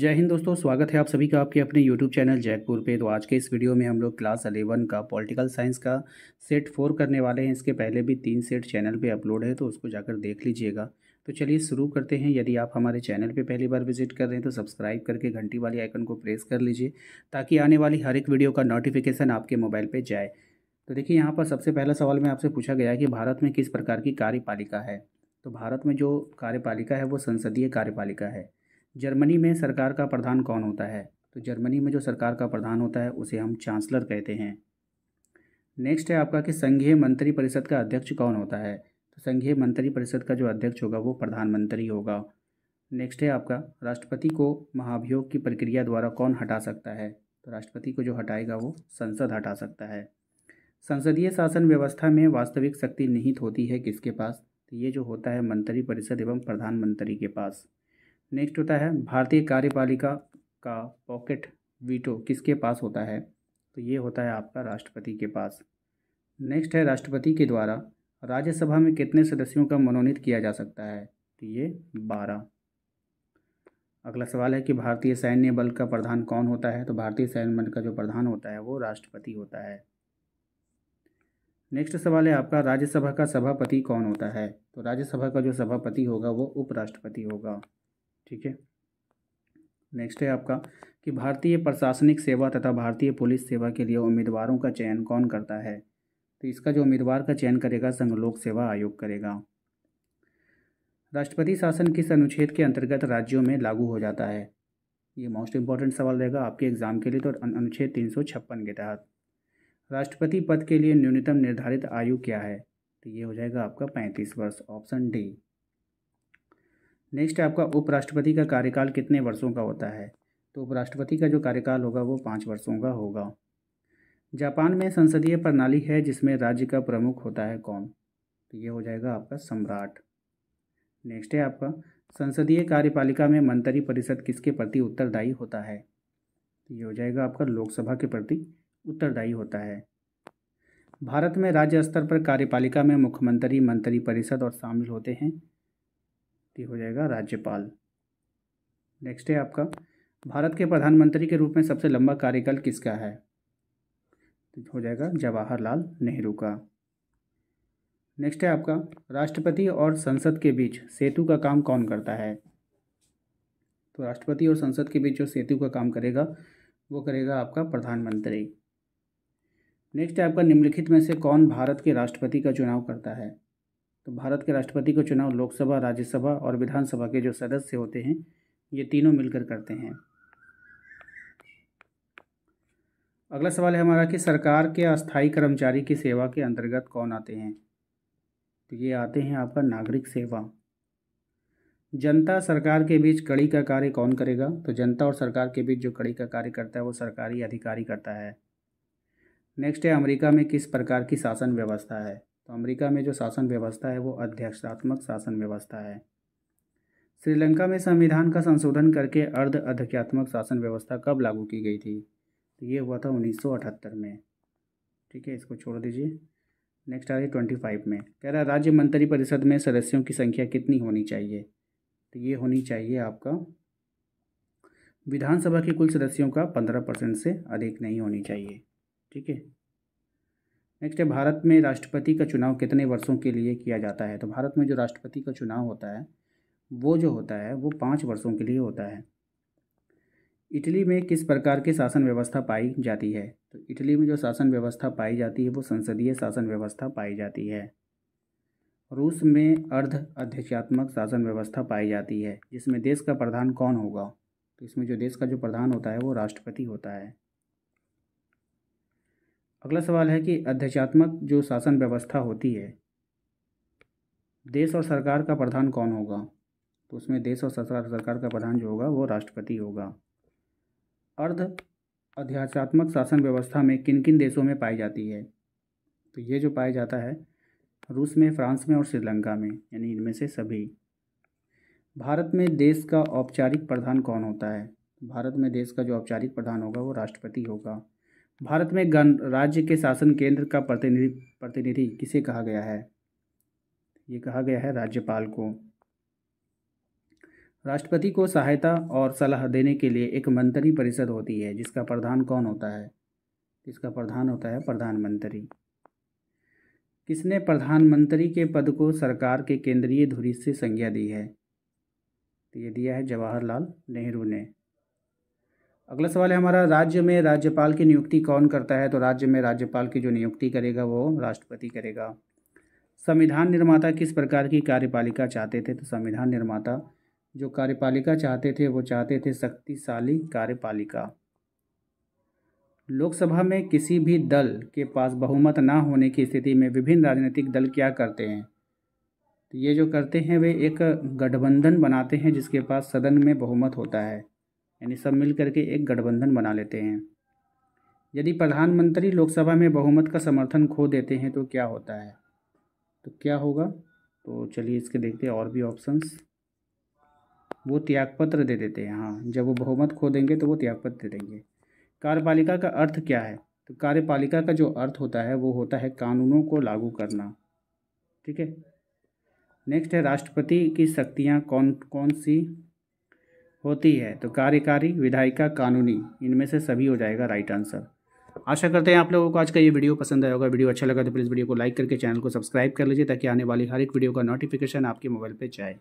जय हिंद दोस्तों स्वागत है आप सभी का आपके अपने यूट्यूब चैनल जयपुर पे तो आज के इस वीडियो में हम लोग क्लास अलेवन का पॉलिटिकल साइंस का सेट फोर करने वाले हैं इसके पहले भी तीन सेट चैनल पे अपलोड है तो उसको जाकर देख लीजिएगा तो चलिए शुरू करते हैं यदि आप हमारे चैनल पे पहली बार विजिट कर रहे हैं तो सब्सक्राइब करके घंटी वाली आइकन को प्रेस कर लीजिए ताकि आने वाली हर एक वीडियो का नोटिफिकेशन आपके मोबाइल पर जाए तो देखिए यहाँ पर सबसे पहला सवाल में आपसे पूछा गया कि भारत में किस प्रकार की कार्यपालिका है तो भारत में जो कार्यपालिका है वो संसदीय कार्यपालिका है जर्मनी में सरकार का प्रधान कौन होता है तो जर्मनी में जो सरकार का प्रधान होता है उसे हम चांसलर कहते हैं नेक्स्ट है आपका कि संघीय मंत्री परिषद का अध्यक्ष कौन होता है तो संघीय मंत्री परिषद का जो अध्यक्ष होगा वो प्रधानमंत्री होगा नेक्स्ट है आपका राष्ट्रपति को महाभियोग की प्रक्रिया द्वारा कौन हटा सकता है तो राष्ट्रपति को जो हटाएगा वो संसद हटा सकता है संसदीय शासन व्यवस्था में वास्तविक शक्ति निहित होती है किसके पास तो ये जो होता है मंत्री परिषद एवं प्रधानमंत्री के पास नेक्स्ट होता है भारतीय कार्यपालिका का पॉकेट वीटो किसके पास होता है तो ये होता है आपका राष्ट्रपति के पास नेक्स्ट है राष्ट्रपति के द्वारा राज्यसभा में कितने सदस्यों का मनोनीत किया जा सकता है तो ये बारह अगला सवाल है कि भारतीय सैन्य बल का प्रधान कौन होता है तो भारतीय सैन्य बल का जो प्रधान होता है वो राष्ट्रपति होता है नेक्स्ट सवाल है आपका राज्यसभा का सभापति कौन होता है तो राज्यसभा का जो सभापति होगा वो उपराष्ट्रपति होगा ठीक है नेक्स्ट है आपका कि भारतीय प्रशासनिक सेवा तथा भारतीय पुलिस सेवा के लिए उम्मीदवारों का चयन कौन करता है तो इसका जो उम्मीदवार का चयन करेगा संघ लोक सेवा आयोग करेगा राष्ट्रपति शासन किस अनुच्छेद के अंतर्गत राज्यों में लागू हो जाता है ये मोस्ट इम्पॉर्टेंट सवाल रहेगा आपके एग्जाम के लिए तो अनुच्छेद तीन सौ छप्पन के तहत राष्ट्रपति पद के लिए न्यूनतम निर्धारित आयु क्या है तो ये हो जाएगा आपका पैंतीस वर्ष ऑप्शन डी नेक्स्ट आपका उपराष्ट्रपति का कार्यकाल कितने वर्षों का होता है तो उपराष्ट्रपति का जो कार्यकाल होगा वो पाँच वर्षों का होगा जापान में संसदीय प्रणाली है जिसमें राज्य का प्रमुख होता है कौन तो ये हो जाएगा आपका सम्राट नेक्स्ट है आपका संसदीय कार्यपालिका में मंत्री परिषद किसके प्रति उत्तरदायी होता है तो ये हो जाएगा आपका लोकसभा के प्रति उत्तरदायी होता है भारत में राज्य स्तर पर कार्यपालिका में मुख्यमंत्री मंत्री परिषद और शामिल होते हैं तो हो जाएगा राज्यपाल नेक्स्ट है आपका भारत के प्रधानमंत्री के रूप में सबसे लंबा कार्यकाल किसका है तो हो जाएगा जवाहरलाल नेहरू का नेक्स्ट है आपका राष्ट्रपति और संसद के बीच सेतु का काम कौन करता है तो राष्ट्रपति और संसद के बीच जो सेतु का काम करेगा वो करेगा आपका प्रधानमंत्री नेक्स्ट है आपका निम्नलिखित में से कौन भारत के राष्ट्रपति का चुनाव करता है तो भारत के राष्ट्रपति को चुनाव लोकसभा राज्यसभा और विधानसभा के जो सदस्य होते हैं ये तीनों मिलकर करते हैं अगला सवाल है हमारा कि सरकार के अस्थाई कर्मचारी की सेवा के अंतर्गत कौन आते हैं तो ये आते हैं आपका नागरिक सेवा जनता सरकार के बीच कड़ी का कार्य कौन करेगा तो जनता और सरकार के बीच जो कड़ी का कार्य करता है वो सरकारी अधिकारी करता है नेक्स्ट है अमेरिका में किस प्रकार की शासन व्यवस्था है तो अमेरिका में जो शासन व्यवस्था है वो अध्यक्षात्मक शासन व्यवस्था है श्रीलंका में संविधान का संशोधन करके अर्ध अध्यक्षात्मक शासन व्यवस्था कब लागू की गई थी तो ये हुआ था उन्नीस में ठीक है इसको छोड़ दीजिए नेक्स्ट आ रही ट्वेंटी फाइव में कह रहा राज्य मंत्री परिषद में सदस्यों की संख्या कितनी होनी चाहिए तो ये होनी चाहिए आपका विधानसभा के कुल सदस्यों का पंद्रह परसेंट से अधिक नहीं होनी चाहिए ठीक है नेक्स्ट है भारत में राष्ट्रपति का चुनाव कितने वर्षों के लिए किया जाता है तो भारत में जो राष्ट्रपति का चुनाव होता है वो जो होता है वो पाँच वर्षों के लिए होता है इटली में किस प्रकार की शासन व्यवस्था पाई जाती है तो इटली में जो शासन व्यवस्था पाई जाती है वो संसदीय शासन व्यवस्था पाई जाती है रूस में अर्ध अध्यक्षात्मक शासन व्यवस्था पाई जाती है जिसमें देश का प्रधान कौन होगा तो इसमें जो देश का जो प्रधान होता है वो राष्ट्रपति होता है अगला सवाल है कि अध्यक्षात्मक जो शासन व्यवस्था होती है देश और सरकार का प्रधान कौन होगा तो उसमें देश और सरकार सरकार का प्रधान जो होगा वो राष्ट्रपति होगा अर्ध अध्यक्षात्मक शासन व्यवस्था में किन किन देशों में पाई जाती है तो ये जो पाया जाता है रूस में फ्रांस में और श्रीलंका में यानी इनमें से सभी भारत में देश का औपचारिक प्रधान कौन होता है भारत में देश का जो औपचारिक प्रधान होगा वो राष्ट्रपति होगा भारत में गणराज्य के शासन केंद्र का प्रतिनिधि प्रतिनिधि किसे कहा गया है ये कहा गया है राज्यपाल को राष्ट्रपति को सहायता और सलाह देने के लिए एक मंत्री परिषद होती है जिसका प्रधान कौन होता है इसका प्रधान होता है प्रधानमंत्री किसने प्रधानमंत्री के पद को सरकार के केंद्रीय धुरी से संज्ञा दी है तो ये दिया है जवाहरलाल नेहरू ने अगला सवाल है हमारा राज्य में राज्यपाल की नियुक्ति कौन करता है तो राज्य में राज्यपाल की जो नियुक्ति करेगा वो राष्ट्रपति करेगा संविधान निर्माता किस प्रकार की कार्यपालिका चाहते थे तो संविधान निर्माता जो कार्यपालिका चाहते थे वो चाहते थे शक्तिशाली कार्यपालिका लोकसभा में किसी भी दल के पास बहुमत ना होने की स्थिति में विभिन्न राजनीतिक दल क्या करते हैं तो ये जो करते हैं वे एक गठबंधन बनाते हैं जिसके पास सदन में बहुमत होता है यानी सब मिल करके एक गठबंधन बना लेते हैं यदि प्रधानमंत्री लोकसभा में बहुमत का समर्थन खो देते हैं तो क्या होता है तो क्या होगा तो चलिए इसके देखते हैं और भी ऑप्शंस वो त्यागपत्र दे देते हैं हाँ जब वो बहुमत खो देंगे तो वो त्यागपत्र दे देंगे कार्यपालिका का अर्थ क्या है तो कार्यपालिका का जो अर्थ होता है वो होता है कानूनों को लागू करना ठीक है नेक्स्ट है राष्ट्रपति की शक्तियाँ कौन कौन सी होती है तो कार्यकारी विधायिका कानूनी इनमें से सभी हो जाएगा राइट आंसर आशा करते हैं आप लोगों को आज का ये वीडियो पसंद आया होगा वीडियो अच्छा लगा तो प्लीज़ वीडियो को लाइक करके चैनल को सब्सक्राइब कर लीजिए ताकि आने वाली हर एक वीडियो का नोटिफिकेशन आपके मोबाइल पर जाए